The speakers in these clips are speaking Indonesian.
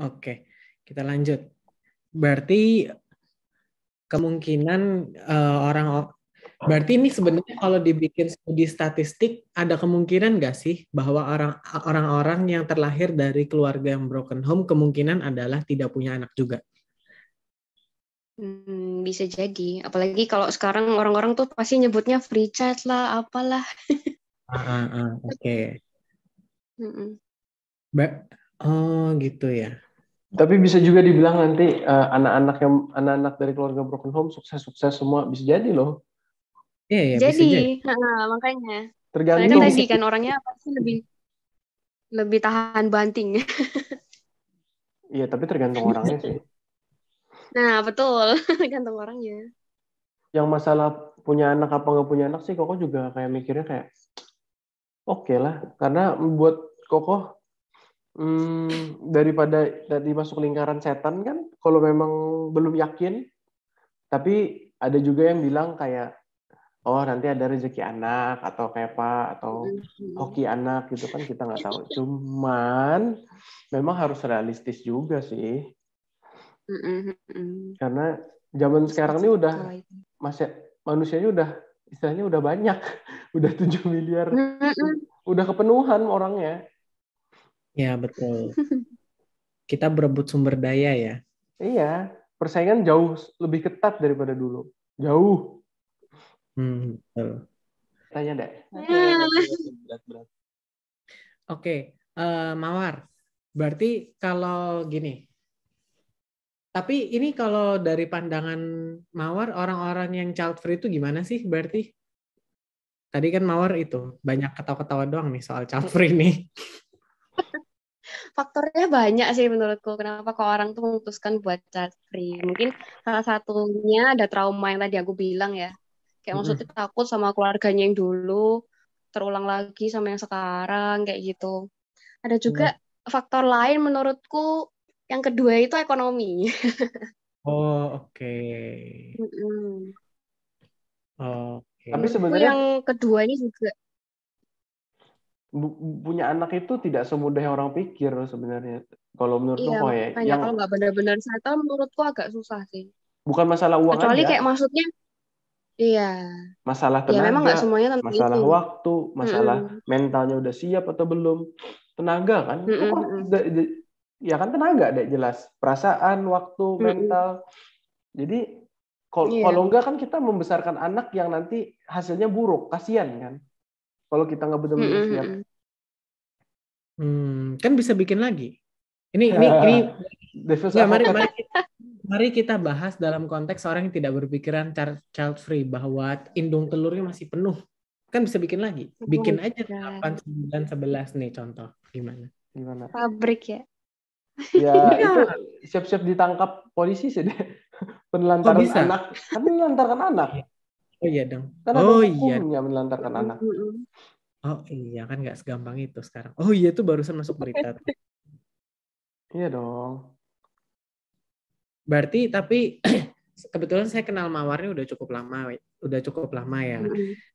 Oke, kita lanjut. Berarti kemungkinan uh, orang berarti ini sebenarnya kalau dibikin studi statistik ada kemungkinan nggak sih bahwa orang orang-orang yang terlahir dari keluarga yang broken home kemungkinan adalah tidak punya anak juga? Hmm, bisa jadi. Apalagi kalau sekarang orang-orang tuh pasti nyebutnya free chat lah, apalah. ah, ah, ah, oke. Okay. Oh gitu ya. Tapi bisa juga dibilang nanti anak eh, anak-anak yang anak-anak dari keluarga broken home sukses-sukses semua bisa jadi loh. Iya, iya jadi, bisa jadi. Nah, makanya. Tergantung. Karena tadi kan orangnya pasti lebih lebih tahan banting. Iya, tapi tergantung orangnya sih. Nah, betul. Tergantung orangnya. Yang masalah punya anak apa nggak punya anak sih, Koko juga kayak mikirnya kayak, oke okay lah. Karena buat kokoh. Hmm, daripada tadi masuk lingkaran setan kan, kalau memang belum yakin, tapi ada juga yang bilang kayak, oh nanti ada rezeki anak atau kayak apa atau hmm. hoki anak gitu kan kita nggak tahu. Cuman memang harus realistis juga sih, karena zaman sekarang ini udah masih manusianya udah istilahnya udah banyak, udah 7 miliar, udah kepenuhan orangnya Ya betul. Kita berebut sumber daya ya. Iya, persaingan jauh lebih ketat daripada dulu. Jauh. Hmm, betul. Tanya deh. Oke, okay, ya. Oke, uh, Mawar. Berarti kalau gini, tapi ini kalau dari pandangan Mawar, orang-orang yang child free itu gimana sih berarti? Tadi kan Mawar itu banyak ketawa-ketawa doang nih soal child free nih faktornya banyak sih menurutku kenapa kok orang tuh memutuskan buat child mungkin salah satunya ada trauma yang tadi aku bilang ya kayak mm-hmm. maksudnya takut sama keluarganya yang dulu terulang lagi sama yang sekarang kayak gitu ada juga mm-hmm. faktor lain menurutku yang kedua itu ekonomi oh oke okay. mm-hmm. oh, okay. tapi sebenarnya yang kedua ini juga punya anak itu tidak semudah yang orang pikir sebenarnya. Kalau menurutku iya, oh ya. Yang kalau nggak benar-benar settle menurutku agak susah sih. Bukan masalah uang Kecuali aja. kayak maksudnya Iya. Masalah tenaga. Ya, memang gak semuanya tentang masalah itu. waktu, masalah mm -hmm. mentalnya udah siap atau belum. Tenaga kan? Mm -hmm. kok, ya kan tenaga deh jelas. Perasaan, waktu, mm -hmm. mental. Jadi iya. kalau yeah. enggak kan kita membesarkan anak yang nanti hasilnya buruk, kasihan kan? kalau kita nggak benar-benar mm -hmm. siap hmm kan bisa bikin lagi ini ini ini ya, mari mari mari kita bahas dalam konteks orang yang tidak berpikiran child free bahwa indung telurnya masih penuh kan bisa bikin lagi oh, bikin oh, aja delapan sembilan sebelas nih contoh gimana gimana pabrik ya ya iya. itu siap-siap ditangkap polisi sih deh penelantaran oh, bisa. anak kan anak iya. Oh iya dong. Kan oh iya. Yang menelantarkan anak. Oh iya kan nggak segampang itu sekarang. Oh iya itu barusan masuk berita. iya dong. Berarti tapi kebetulan saya kenal Mawarnya udah cukup lama, udah cukup lama ya.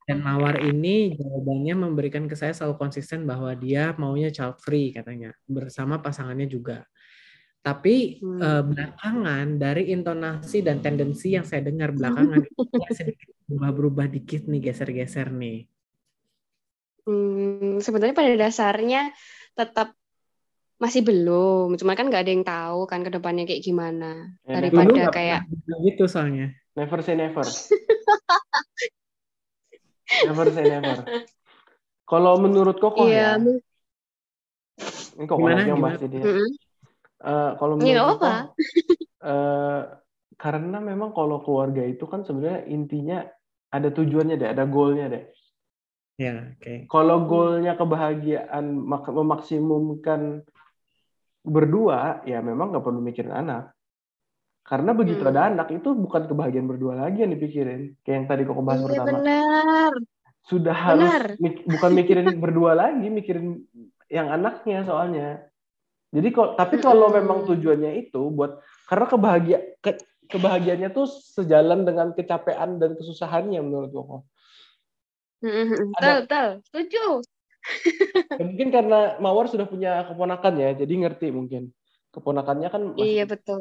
Dan Mawar ini jawabannya memberikan ke saya selalu konsisten bahwa dia maunya child free katanya, bersama pasangannya juga. Tapi hmm. eh, belakangan dari intonasi dan tendensi yang saya dengar belakangan ya sedikit berubah-berubah dikit nih geser-geser nih? Hmm, sebenarnya pada dasarnya tetap masih belum, cuma kan nggak ada yang tahu kan ke depannya kayak gimana. Ya, Daripada kayak gitu soalnya. Never say never. never say never. Kalau menurut koko iya, ya. Ini kok gimana, yang bahas Mm-hmm. Uh, eh, kalau iya, menurut apa. Uh, eh, karena memang kalau keluarga itu kan sebenarnya intinya ada tujuannya deh, ada goalnya deh. Ya, oke. Okay. Kalau goalnya kebahagiaan memaksimumkan berdua, ya memang nggak perlu mikirin anak. Karena begitu hmm. ada anak itu bukan kebahagiaan berdua lagi yang dipikirin. Kayak yang tadi kok bahas iya, pertama. Benar. Sudah harus benar. Mik bukan mikirin berdua lagi, mikirin yang anaknya soalnya. Jadi kok tapi kalau memang tujuannya itu buat karena kebahagiaan ke, kebahagiaannya tuh sejalan dengan kecapean dan kesusahannya menurut gue. Mm-hmm. Betul, betul. Setuju. ya mungkin karena Mawar sudah punya keponakan ya, jadi ngerti mungkin. Keponakannya kan iya, masih... Iya, betul.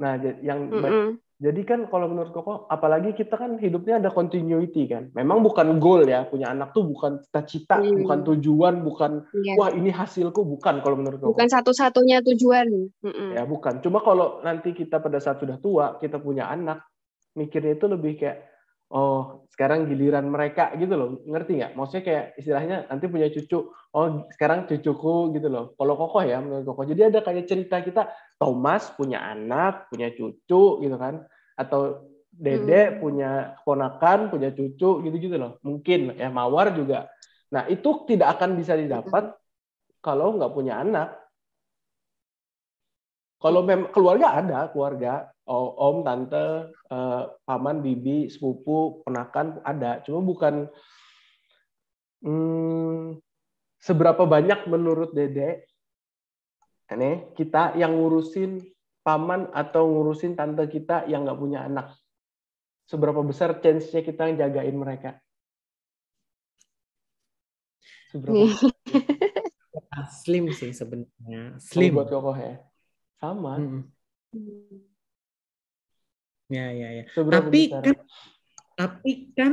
Nah, yang mm -mm. Jadi kan kalau menurut Koko, apalagi kita kan hidupnya ada continuity kan. Memang bukan goal ya, punya anak tuh bukan cita-cita, hmm. bukan tujuan, bukan yeah. wah ini hasilku bukan kalau menurut Koko. Bukan satu-satunya tujuan. Mm-mm. Ya bukan. Cuma kalau nanti kita pada saat sudah tua, kita punya anak, mikirnya itu lebih kayak oh sekarang giliran mereka gitu loh ngerti nggak maksudnya kayak istilahnya nanti punya cucu oh sekarang cucuku gitu loh kalau kokoh ya menurut kokoh jadi ada kayak cerita kita Thomas punya anak punya cucu gitu kan atau Dede hmm. punya ponakan punya cucu gitu gitu loh mungkin ya Mawar juga nah itu tidak akan bisa didapat hmm. kalau nggak punya anak kalau mem keluarga ada, keluarga om, tante, eh, paman, bibi, sepupu, penakan ada. Cuma bukan hmm, seberapa banyak menurut Dede ini kita yang ngurusin paman atau ngurusin tante kita yang nggak punya anak. Seberapa besar chance-nya kita jagain mereka? Seberapa? Iya. Slim sih sebenarnya. Slim. buat kokoh ya sama ya ya ya Seberapa tapi kan tapi kan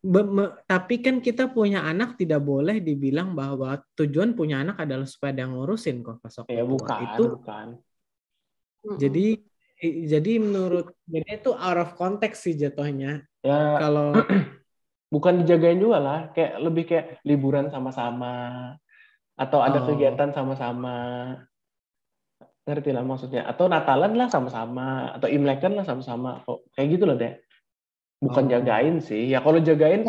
be, me, tapi kan kita punya anak tidak boleh dibilang bahwa tujuan punya anak adalah supaya dia ngurusin kok pasok ya, bukan itu bukan. jadi jadi menurut jadi itu out of context sih jatuhnya ya kalau bukan dijagain juga lah kayak lebih kayak liburan sama-sama atau ada oh. kegiatan sama-sama ngerti lah maksudnya atau Natalan lah sama-sama atau Imlekan lah sama-sama kok kayak gitu loh deh bukan oh. jagain sih ya kalau jagain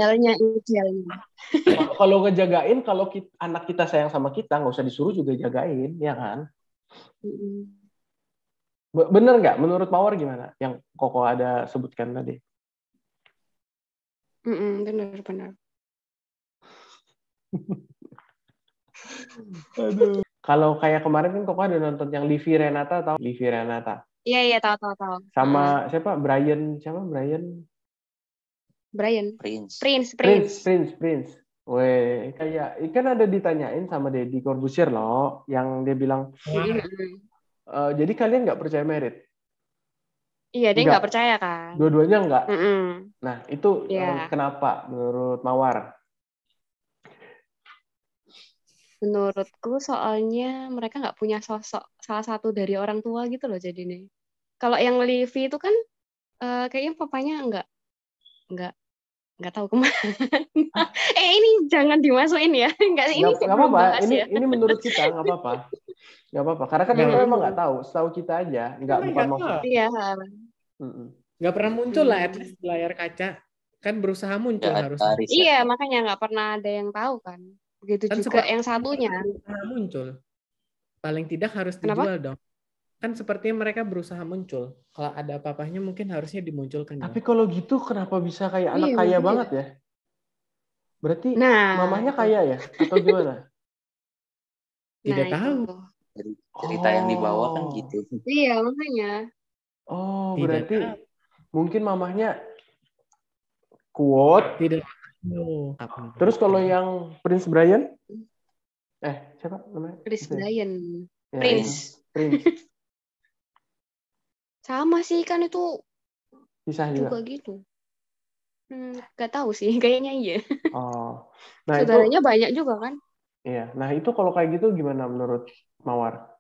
kalau ngejagain kalau kita, anak kita sayang sama kita nggak usah disuruh juga jagain ya kan bener nggak menurut Power gimana yang Koko ada sebutkan tadi mm -hmm, bener bener aduh kalau kayak kemarin kan kok ada nonton yang Livi Renata atau Livi Renata. Iya iya tahu tahu tahu. Sama hmm. siapa? Brian siapa? Brian. Brian. Prince. Prince Prince Prince Prince. Weh, kayak ikan ada ditanyain sama Deddy Corbusier loh, yang dia bilang, e, jadi kalian nggak percaya merit? Iya, dia nggak percaya kan. Dua-duanya nggak. Nah, itu yeah. Iya. kenapa menurut Mawar? menurutku soalnya mereka nggak punya sosok salah satu dari orang tua gitu loh jadi nih kalau yang Livi itu kan uh, kayaknya papanya nggak nggak nggak tahu kemana eh ini jangan dimasukin ya nggak ini nggak apa-apa ini ya. ini menurut kita nggak apa-apa nggak apa-apa karena kan memang nggak tahu setahu kita aja nggak bukan maksud iya nggak pernah muncul lah at di layar kaca kan berusaha muncul ya, harus iya makanya nggak pernah ada yang tahu kan Begitu kan juga yang satunya. Muncul. Paling tidak harus Kenapa? dong. Kan sepertinya mereka berusaha muncul. Kalau ada apa-apanya mungkin harusnya dimunculkan. Ya. Tapi kalau gitu kenapa bisa kayak iya, anak kaya iya. banget ya? Berarti nah. mamanya kaya ya atau gimana? tidak nah, tahu. Itu. Cerita oh. yang dibawa kan gitu. Oh. Iya, makanya. Oh, tidak berarti tahu. mungkin mamahnya kuat tidak Gitu. Terus kalau yang Prince Brian? Eh, siapa namanya? Prince ya? Brian. Ya, Prince. Ya. Prince. Sama sih kan itu Bisa juga. juga gitu. Hmm, gak tahu sih, kayaknya iya. Oh. Nah, Saudaranya itu, banyak juga kan? Iya. Nah, itu kalau kayak gitu gimana menurut Mawar?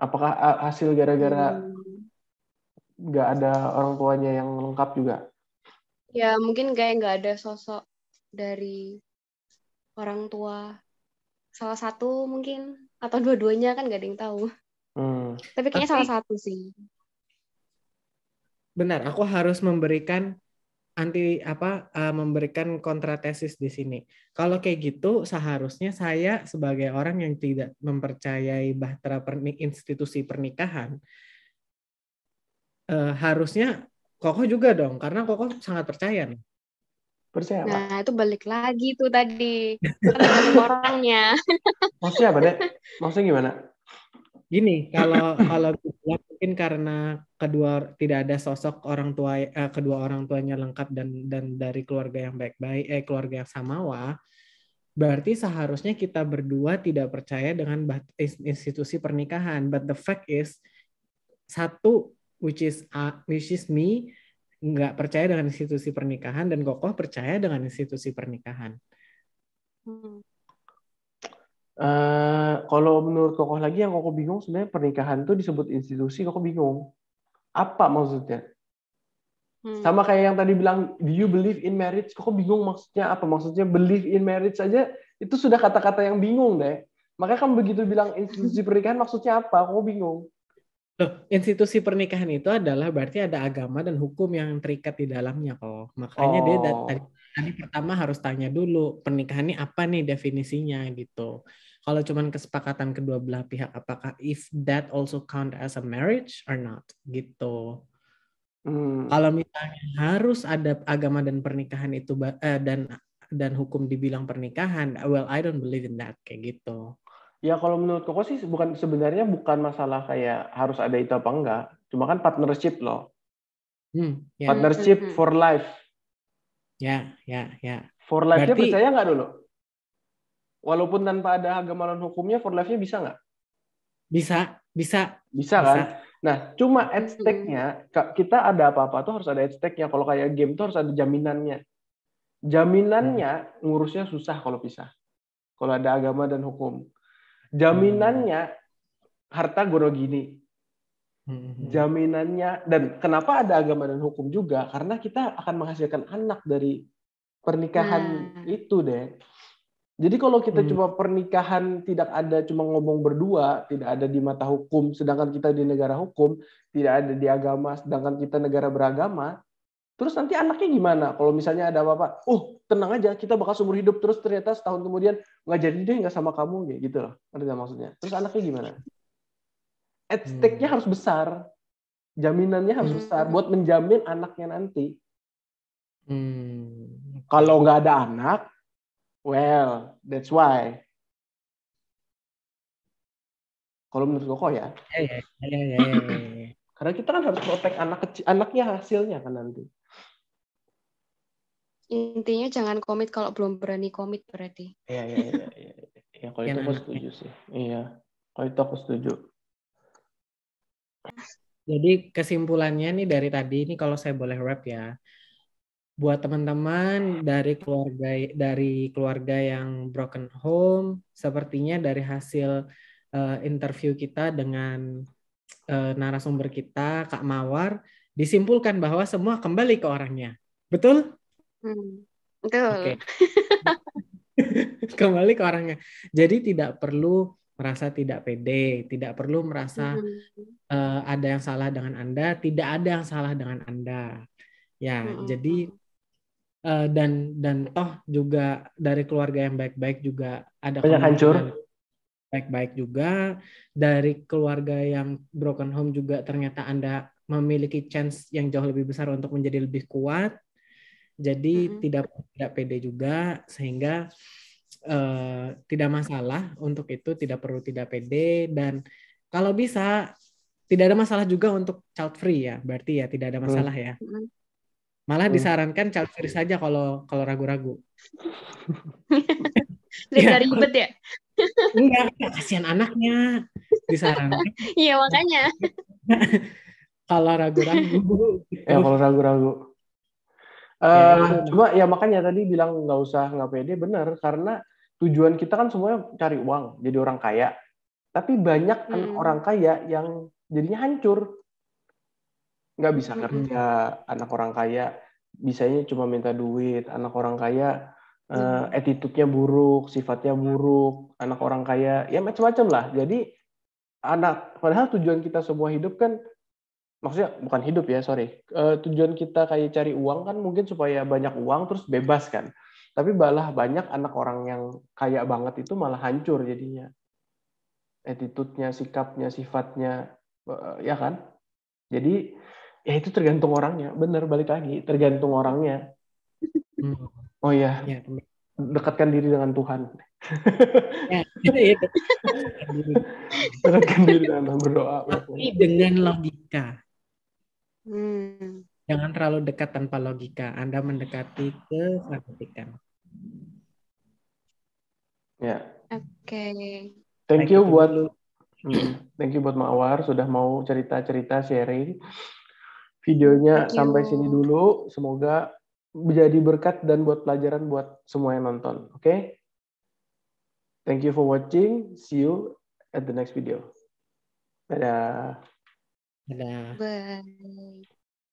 Apakah hasil gara-gara hmm. nggak -gara ada orang tuanya yang lengkap juga? ya mungkin kayak nggak ada sosok dari orang tua salah satu mungkin atau dua-duanya kan gak ada yang tahu hmm. tapi kayaknya tapi, salah satu sih benar aku harus memberikan anti apa uh, memberikan kontratesis di sini kalau kayak gitu seharusnya saya sebagai orang yang tidak mempercayai bahtera pernik institusi pernikahan uh, harusnya Koko juga dong, karena Koko sangat percaya nih. Percaya apa? Nah, itu balik lagi tuh tadi. orangnya. Maksudnya apa, Dek? Maksudnya gimana? Gini, kalau kalau mungkin karena kedua tidak ada sosok orang tua eh, kedua orang tuanya lengkap dan dan dari keluarga yang baik-baik eh keluarga yang samawa, berarti seharusnya kita berdua tidak percaya dengan institusi pernikahan. But the fact is satu which is uh, which is me nggak percaya dengan institusi pernikahan dan kokoh percaya dengan institusi pernikahan. Uh, kalau menurut kokoh lagi yang kokoh bingung sebenarnya pernikahan tuh disebut institusi kokoh bingung. Apa maksudnya? Hmm. Sama kayak yang tadi bilang do you believe in marriage? Kokoh bingung maksudnya apa? Maksudnya believe in marriage saja itu sudah kata-kata yang bingung deh. Makanya kan begitu bilang institusi pernikahan maksudnya apa? Kok bingung? Loh, institusi pernikahan itu adalah berarti ada agama dan hukum yang terikat di dalamnya kok. Oh. Makanya oh. dia tadi, tadi pertama harus tanya dulu pernikahan ini apa nih definisinya gitu. Kalau cuman kesepakatan kedua belah pihak, apakah if that also count as a marriage or not gitu. Hmm. Kalau misalnya harus ada agama dan pernikahan itu eh, dan dan hukum dibilang pernikahan, well I don't believe in that kayak gitu. Ya kalau menurut Koko sih bukan sebenarnya bukan masalah kayak harus ada itu apa enggak. Cuma kan partnership loh. Hmm, ya. Partnership hmm, hmm. for life. Ya, ya, ya. For life-nya Berarti... percaya nggak dulu? Walaupun tanpa ada agama dan hukumnya, for life-nya bisa nggak? Bisa, bisa. Bisa kan? Bisa. Nah, cuma at hmm. stake-nya, kita ada apa-apa tuh harus ada at stake-nya. Kalau kayak game tuh harus ada jaminannya. Jaminannya ngurusnya susah kalau pisah. Kalau ada agama dan hukum Jaminannya harta gini hmm. Jaminannya dan kenapa ada agama dan hukum juga? Karena kita akan menghasilkan anak dari pernikahan nah. itu deh. Jadi kalau kita hmm. cuma pernikahan tidak ada cuma ngomong berdua, tidak ada di mata hukum, sedangkan kita di negara hukum, tidak ada di agama, sedangkan kita negara beragama, Terus nanti anaknya gimana? Kalau misalnya ada apa-apa, oh tenang aja, kita bakal seumur hidup. Terus ternyata setahun kemudian nggak jadi deh nggak sama kamu ya gitu loh. Ada maksudnya? Terus anaknya gimana? At hmm. stake-nya harus besar, jaminannya harus hmm. besar buat menjamin anaknya nanti. Hmm. Kalau nggak ada anak, well, that's why. Kalau menurut kok ya. Ya, ya, ya. Karena kita kan harus protek anak kecil, anaknya hasilnya kan nanti intinya jangan komit kalau belum berani komit berarti. Iya iya iya. Ya, ya, kalau itu aku iya, setuju sih. Iya. Kalau itu aku setuju. Jadi kesimpulannya nih dari tadi ini kalau saya boleh wrap ya. Buat teman-teman dari keluarga dari keluarga yang broken home, sepertinya dari hasil uh, interview kita dengan uh, narasumber kita Kak Mawar disimpulkan bahwa semua kembali ke orangnya. Betul? Hmm, Oke. Okay. Kembali ke orangnya. Jadi tidak perlu merasa tidak pede, tidak perlu merasa hmm. uh, ada yang salah dengan Anda, tidak ada yang salah dengan Anda. Ya, hmm. hmm jadi uh, dan dan toh juga dari keluarga yang baik-baik juga ada banyak hancur. Baik-baik juga dari keluarga yang broken home juga ternyata Anda memiliki chance yang jauh lebih besar untuk menjadi lebih kuat jadi mm-hmm. tidak tidak pede juga sehingga uh, tidak masalah untuk itu tidak perlu tidak pede dan kalau bisa tidak ada masalah juga untuk child free ya berarti ya tidak ada mm. masalah ya malah hmm. disarankan child free saja kalau kalau ragu-ragu ya. ribet ya enggak iya, kasihan anaknya disarankan iya makanya kalau ragu-ragu ya kalau ragu-ragu Uh, ya, cuma ya makanya tadi bilang nggak usah nggak pede bener karena tujuan kita kan semuanya cari uang jadi orang kaya tapi banyak kan hmm. orang kaya yang jadinya hancur nggak bisa hmm. kerja anak orang kaya bisanya cuma minta duit anak orang kaya eh, hmm. uh, attitude-nya buruk sifatnya buruk anak orang kaya ya macam-macam lah jadi anak padahal tujuan kita semua hidup kan maksudnya bukan hidup ya sorry uh, tujuan kita kayak cari uang kan mungkin supaya banyak uang terus bebas kan tapi balah banyak anak orang yang kaya banget itu malah hancur jadinya attitude-nya sikapnya sifatnya uh, ya kan jadi ya itu tergantung orangnya bener balik lagi tergantung orangnya hmm. oh ya, ya dekatkan diri dengan Tuhan ya, ya. dekatkan diri dengan berdoa tapi dengan logika Hmm. Jangan terlalu dekat tanpa logika. Anda mendekati kefanatikan. Ya. Oke. Okay. Hmm. Thank you buat Thank you buat Mawar sudah mau cerita-cerita sharing. Videonya sampai sini dulu. Semoga menjadi berkat dan buat pelajaran buat semua yang nonton. Oke? Okay? Thank you for watching. See you at the next video. Dadah. Dadah. Bye.